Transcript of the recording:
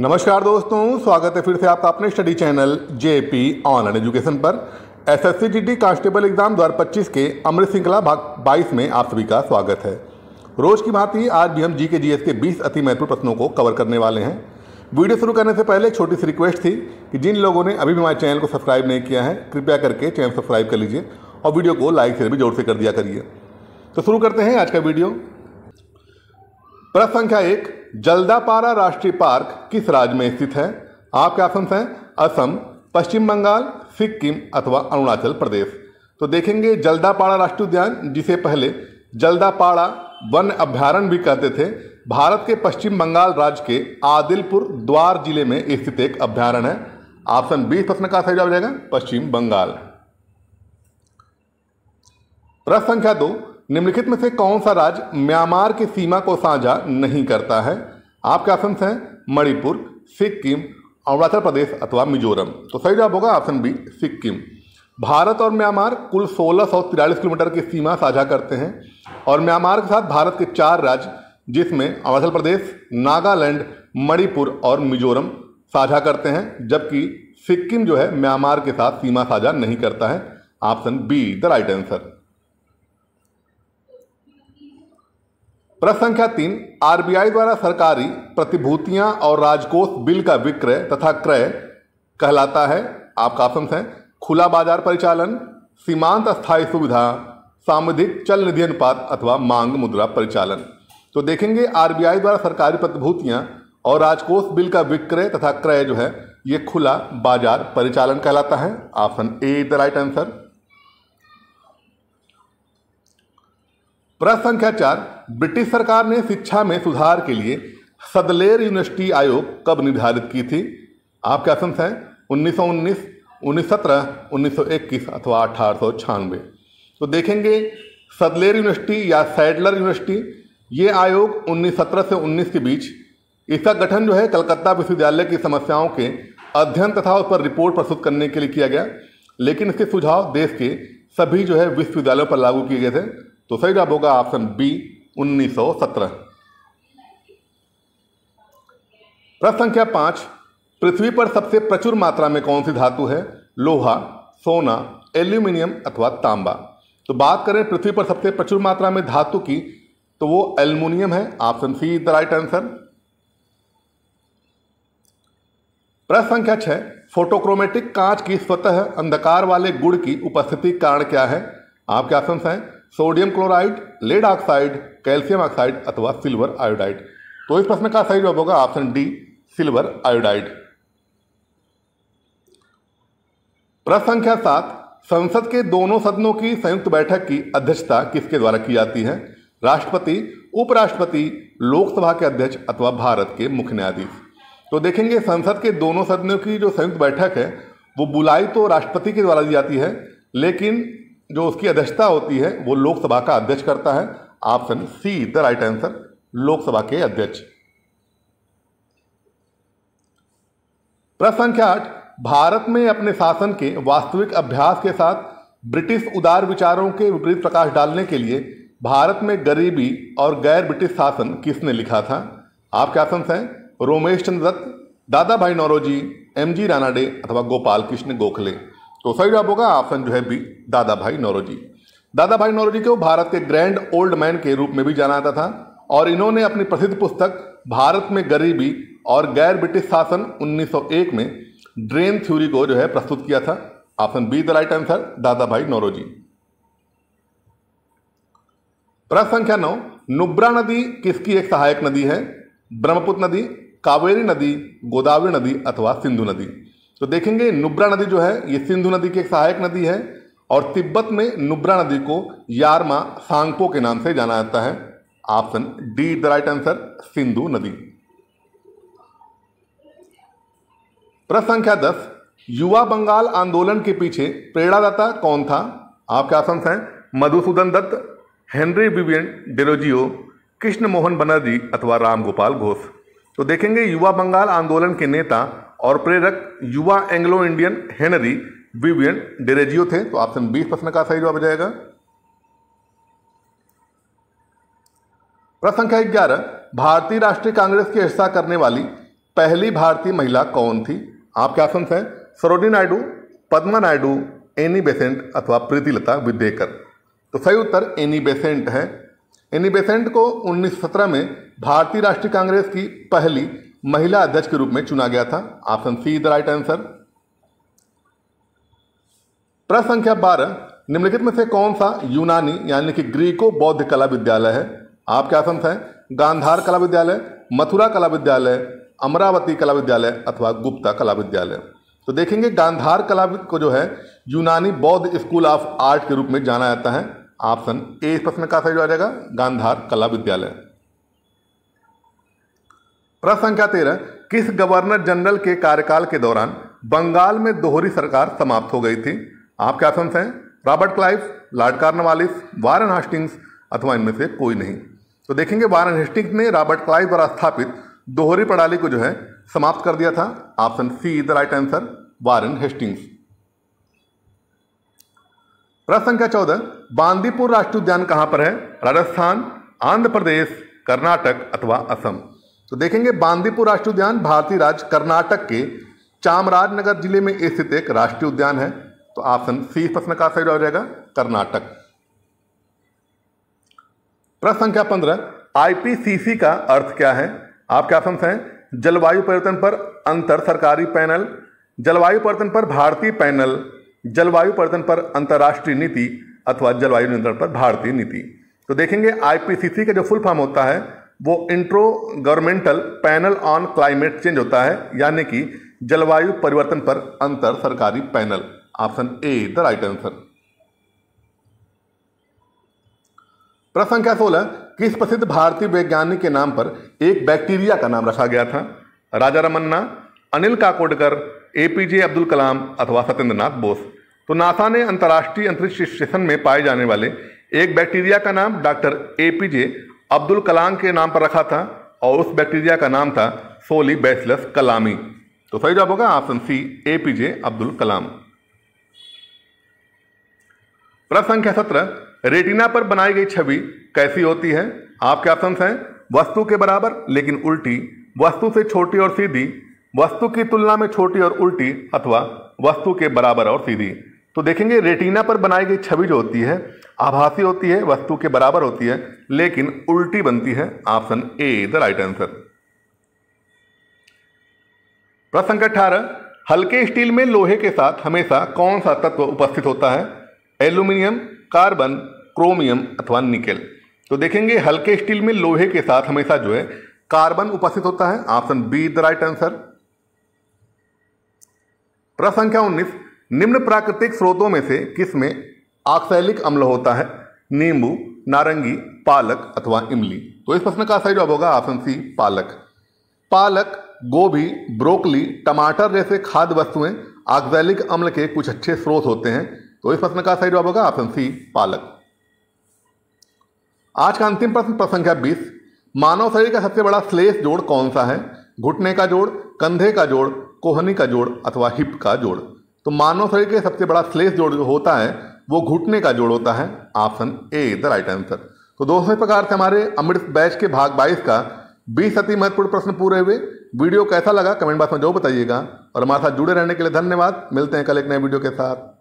नमस्कार दोस्तों स्वागत है फिर से आपका अपने study channel JP online education पर एसएससी टी कांस्टेबल एग्जाम 2025 के अमृत श्रृंखला भाग 22 में आप सभी का स्वागत है रोज की भांति आज भी हम जी के जी के बीस अति महत्वपूर्ण प्रश्नों को कवर करने वाले हैं वीडियो शुरू करने से पहले एक छोटी सी रिक्वेस्ट थी कि जिन लोगों ने अभी भी हमारे चैनल को सब्सक्राइब नहीं किया है कृपया करके चैनल सब्सक्राइब कर लीजिए और वीडियो को लाइक शेयर भी जोर से कर दिया करिए तो शुरू करते हैं आज का वीडियो प्रश्न संख्या एक जल्दापारा राष्ट्रीय पार्क किस राज्य में स्थित है आपके ऑप्शन हैं असम पश्चिम बंगाल सिक्किम अथवा अरुणाचल प्रदेश तो देखेंगे जल्दापाड़ा राष्ट्रीय उद्यान जिसे पहले जल्दापाड़ा वन अभ्यारण भी कहते थे भारत के पश्चिम बंगाल राज्य के आदिलपुर द्वार जिले में स्थित एक अभ्यारण है ऑप्शन बी प्रश्न का सही जवाब जाएगा पश्चिम बंगाल प्रश्न संख्या दो निम्नलिखित में से कौन सा राज्य म्यांमार की सीमा को साझा नहीं करता है आपके ऑप्शन हैं मणिपुर सिक्किम अरुणाचल प्रदेश अथवा मिजोरम तो सही जवाब होगा ऑप्शन बी सिक्किम भारत और म्यांमार कुल सोलह सौ तिरालीस किलोमीटर की सीमा साझा करते हैं और म्यांमार के साथ भारत के चार राज्य जिसमें अरुणाचल प्रदेश नागालैंड मणिपुर और मिजोरम साझा करते हैं जबकि सिक्किम जो है म्यांमार के साथ सीमा साझा नहीं करता है option B the right answer प्रश्न संख्या तीन आरबीआई द्वारा सरकारी प्रतिभूतियां और राजकोष बिल का विक्रय तथा क्रय कहलाता है आपका ऑप्शन है खुला बाजार परिचालन सीमांत स्थायी सुविधा सामुदिक चल निधि अनुपात अथवा मांग मुद्रा परिचालन तो देखेंगे आरबीआई द्वारा सरकारी प्रतिभूतियां और राजकोष बिल का विक्रय तथा क्रय जो है ये खुला बाजार परिचालन कहलाता है option A is the right answer प्रश्न संख्या चार ब्रिटिश सरकार ने शिक्षा में सुधार के लिए सदलेर यूनिवर्सिटी आयोग कब निर्धारित की थी आपके ऑप्शन हैं उन्नीस सौ उन्नीस उन्नीस सत्रह उन्नीस सौ इक्कीस अथवा अठारह सौ छियानवे तो देखेंगे सदलेर यूनिवर्सिटी या सैडलर यूनिवर्सिटी ये आयोग उन्नीस सत्रह से उन्नीस के बीच इसका गठन जो है कलकत्ता विश्वविद्यालय की समस्याओं के अध्ययन तथा उस पर रिपोर्ट प्रस्तुत करने के लिए किया गया लेकिन इसके सुझाव देश के सभी जो है विश्वविद्यालयों पर लागू किए गए थे तो सही जवाब होगा ऑप्शन बी 1917 प्रश्न संख्या पांच पृथ्वी पर सबसे प्रचुर मात्रा में कौन सी धातु है लोहा सोना एल्यूमिनियम अथवा तांबा तो बात करें पृथ्वी पर सबसे प्रचुर मात्रा में धातु की तो वो एल्यूमिनियम है option C is the right answer प्रश्न संख्या छह फोटोक्रोमेटिक कांच की स्वतः अंधकार वाले गुण की उपस्थिति कारण क्या है आपके ऑप्शन हैं sodium chloride lead oxide calcium oxide अथवा सिल्वर आयोडाइड तो इस प्रश्न का सही जवाब होगा ऑप्शन डी सिल्वर आयोडाइड प्रश्न संख्या सात संसद के दोनों सदनों की संयुक्त बैठक की अध्यक्षता किसके द्वारा की जाती है राष्ट्रपति उपराष्ट्रपति लोकसभा के अध्यक्ष अथवा भारत के मुख्य न्यायाधीश तो देखेंगे संसद के दोनों सदनों की जो संयुक्त बैठक है वो बुलाई तो राष्ट्रपति के द्वारा दी जाती है लेकिन जो उसकी अध्यक्षता होती है वो लोकसभा का अध्यक्ष करता है option C the right answer Lok Sabha के अध्यक्ष प्रश्न संख्या आठ भारत में अपने शासन के वास्तविक अभ्यास के साथ ब्रिटिश उदार विचारों के विपरीत प्रकाश डालने के लिए भारत में गरीबी और गैर ब्रिटिश शासन किसने लिखा था आपके आसन हैं रोमेश चंद्र दत्त दादा भाई नौरोजी एम जी रानाडे अथवा गोपाल कृष्ण गोखले तो सही जवाब होगा ऑप्शन जो है बी दादा भाई नौरोजी दादा भाई नौरोजी को भारत के ग्रैंड ओल्ड मैन के रूप में भी जाना जाता था और इन्होंने अपनी प्रसिद्ध पुस्तक भारत में गरीबी और गैर ब्रिटिश शासन 1901 में ड्रेन थ्योरी को जो है प्रस्तुत किया था option B the right answer Dadabhai Naoroji प्रश्न संख्या नौ नुब्रा नदी किसकी एक सहायक नदी है ब्रह्मपुत्र नदी कावेरी नदी गोदावरी नदी अथवा सिंधु नदी तो देखेंगे नुब्रा नदी जो है ये सिंधु नदी की एक सहायक नदी है और तिब्बत में नुब्रा नदी को यारमा सांगपो के नाम से जाना जाता है option D is the right answer Sindhu नदी प्रश्न संख्या दस युवा बंगाल आंदोलन के पीछे प्रेरणादाता कौन था आपके ऑप्शन हैं Madhusudan Dutt Henry Vivian Derozio Krishna Mohan Banerjee अथवा राम गोपाल घोष तो देखेंगे युवा बंगाल आंदोलन के नेता और प्रेरक युवा Anglo Indian Henry Vivian Derozio थे तो ऑप्शन बी प्रश्न का सही जवाब हो जाएगा प्रश्न संख्या ग्यारह भारतीय राष्ट्रीय कांग्रेस की हिस्सा करने वाली पहली भारतीय महिला कौन थी आपके ऑप्शन है सरोडी नायडू पद्मा नायडू एनी बेसेंट अथवा प्रीतिलता विद्येकर तो सही उत्तर एनी बेसेंट है एनी बेसेंट को 1917 में भारतीय राष्ट्रीय कांग्रेस की पहली महिला अध्यक्ष के रूप में चुना गया था option C is the right answer प्रश्न संख्या बारह निम्नलिखित में से कौन सा यूनानी यानी कि ग्रीको बौद्ध कला विद्यालय है आपके आसन है गांधार कला विद्यालय मथुरा कला विद्यालय अमरावती कला विद्यालय अथवा गुप्ता कला विद्यालय तो देखेंगे गांधार कला को जो है यूनानी बौद्ध स्कूल ऑफ आर्ट के रूप में जाना जाता है ऑप्शन ए इस प्रश्न का सही हो जाएगा गांधार कला विद्यालय प्रश्न संख्या तेरह किस गवर्नर जनरल के कार्यकाल के दौरान बंगाल में दोहरी सरकार समाप्त हो गई थी आपके ऑप्शन हैं Robert Clive Lord Cornwallis Warren Hastings अथवा इनमें से कोई नहीं तो देखेंगे वारन हेस्टिंग्स ने रॉबर्ट क्लाइव द्वारा स्थापित दोहरी प्रणाली को जो है समाप्त कर दिया था option C is the right answer Warren Hastings प्रश्न संख्या चौदह बांदीपुर राष्ट्रीय उद्यान कहां पर है राजस्थान आंध्र प्रदेश कर्नाटक अथवा असम तो देखेंगे बांदीपुर राष्ट्रीय उद्यान भारतीय राज्य कर्नाटक के चामराजनगर जिले में स्थित एक राष्ट्रीय उद्यान है तो ऑप्शन सी प्रश्न का सही हो जाएगा कर्नाटक प्रश्न संख्या पंद्रह आईपीसीसी का अर्थ क्या है आपके ऑप्शन हैं जलवायु परिवर्तन पर अंतर सरकारी पैनल जलवायु परिवर्तन पर भारतीय पैनल जलवायु परिवर्तन पर अंतर्राष्ट्रीय नीति अथवा जलवायु नियंत्रण पर भारतीय नीति तो देखेंगे आईपीसीसी का जो फुल फॉर्म होता है वो intergovernmental panel on climate change होता है यानी कि जलवायु परिवर्तन पर अंतर सरकारी panel option A the right answer प्रश्न संख्या सोलह किस प्रसिद्ध भारतीय वैज्ञानिक के नाम पर एक बैक्टीरिया का नाम रखा गया था राजा रमन्ना अनिल काकोडकर एपीजे अब्दुल कलाम अथवा सत्येंद्रनाथ बोस तो नासा ने अंतर्राष्ट्रीय अंतरिक्ष स्टेशन में पाए जाने वाले एक बैक्टीरिया का नाम डॉक्टर एपीजे अब्दुल कलाम के नाम पर रखा था और उस बैक्टीरिया का नाम था सोली बैसलस कलामी तो सही जवाब होगा option C A P J Abdul Kalam प्रश्न संख्या सत्रह रेटिना पर बनाई गई छवि कैसी होती है आपके ऑप्शन हैं वस्तु के बराबर लेकिन उल्टी वस्तु से छोटी और सीधी वस्तु की तुलना में छोटी और उल्टी अथवा वस्तु के बराबर और सीधी तो देखेंगे रेटिना पर बनाई गई छवि जो होती है आभासी होती है वस्तु के बराबर होती है लेकिन उल्टी बनती है option A the right answer प्रश्न संख्या अठारह हल्के स्टील में लोहे के साथ हमेशा कौन सा तत्व उपस्थित होता है एल्यूमिनियम कार्बन क्रोमियम अथवा निकेल तो देखेंगे हल्के स्टील में लोहे के साथ हमेशा जो है कार्बन उपस्थित होता है option B the right answer प्रश्न संख्या उन्नीस निम्न प्राकृतिक स्रोतों में से किस में आक्सैलिक अम्ल होता है नींबू नारंगी पालक अथवा इमली तो इस प्रश्न का सही जवाब होगा ऑप्शन सी पालक पालक गोभी ब्रोकली टमाटर जैसे खाद्य वस्तुएं आक्सैलिक अम्ल के कुछ अच्छे स्रोत होते हैं तो इस प्रश्न का सही जवाब होगा ऑप्शन सी पालक आज का अंतिम प्रश्न प्रश्न संख्या बीस मानव शरीर का सबसे बड़ा श्लेष जोड़ कौन सा है घुटने का जोड़ कंधे का जोड़ कोहनी का जोड़ अथवा हिप का जोड़ तो मानव शरीर के सबसे बड़ा श्लेष जोड़ जो होता है वो घुटने का जोड़ होता है option A the right answer तो दोस्तों इस प्रकार से हमारे अमृत बैच के भाग बाईस का बीस अति महत्वपूर्ण प्रश्न पूरे हुए वीडियो कैसा लगा कमेंट बॉक्स में जो बताइएगा और हमारे साथ जुड़े रहने के लिए धन्यवाद मिलते हैं कल एक नए वीडियो के साथ